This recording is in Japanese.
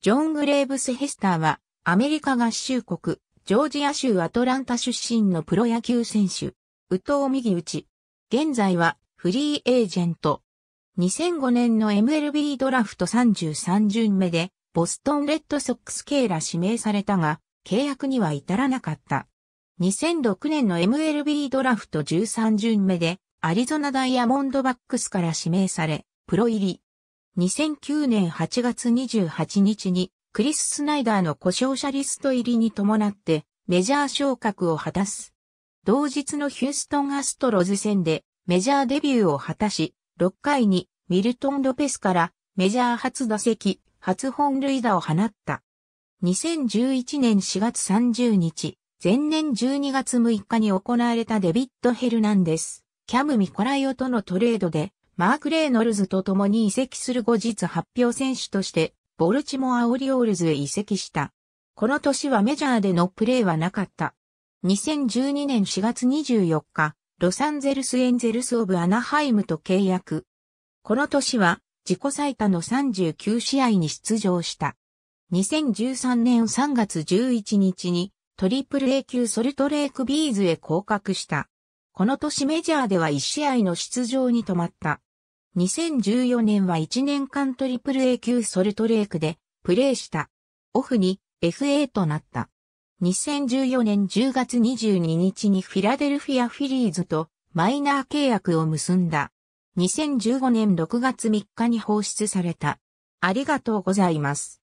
ジョン・グレーブス・ヘスターは、アメリカ合衆国、ジョージア州アトランタ出身のプロ野球選手、宇藤右打ち。現在は、フリーエージェント。2005年の MLB ドラフト33巡目で、ボストンレッドソックス系ら指名されたが、契約には至らなかった。2006年の MLB ドラフト13巡目で、アリゾナダイヤモンドバックスから指名され、プロ入り。2009年8月28日にクリス・スナイダーの故障者リスト入りに伴ってメジャー昇格を果たす。同日のヒューストンアストロズ戦でメジャーデビューを果たし、6回にミルトン・ロペスからメジャー初打席、初本塁打を放った。2011年4月30日、前年12月6日に行われたデビッド・ヘルナンデス、キャム・ミコライオとのトレードでマーク・レイノルズと共に移籍する後日発表選手として、ボルチモア・オリオールズへ移籍した。この年はメジャーでのプレーはなかった。2012年4月24日、ロサンゼルス・エンゼルス・オブ・アナハイムと契約。この年は、自己最多の39試合に出場した。2013年3月11日に、トリプル A 級ソルトレークビーズへ降格した。この年メジャーでは1試合の出場に止まった。2014年は1年間トリプル A 級ソルトレークでプレーした。オフに FA となった。2014年10月22日にフィラデルフィアフィリーズとマイナー契約を結んだ。2015年6月3日に放出された。ありがとうございます。